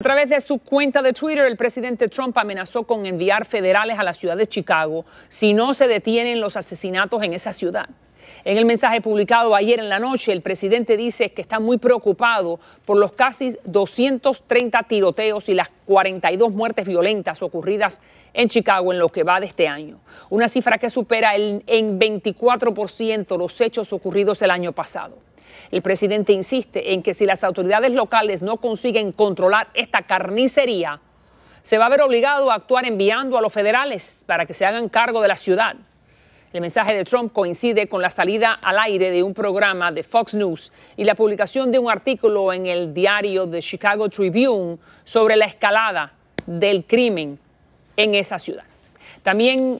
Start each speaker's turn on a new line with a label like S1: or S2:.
S1: A través de su cuenta de Twitter, el presidente Trump amenazó con enviar federales a la ciudad de Chicago si no se detienen los asesinatos en esa ciudad. En el mensaje publicado ayer en la noche, el presidente dice que está muy preocupado por los casi 230 tiroteos y las 42 muertes violentas ocurridas en Chicago en lo que va de este año, una cifra que supera en 24% los hechos ocurridos el año pasado. El presidente insiste en que si las autoridades locales no consiguen controlar esta carnicería, se va a ver obligado a actuar enviando a los federales para que se hagan cargo de la ciudad. El mensaje de Trump coincide con la salida al aire de un programa de Fox News y la publicación de un artículo en el diario de Chicago Tribune sobre la escalada del crimen en esa ciudad. También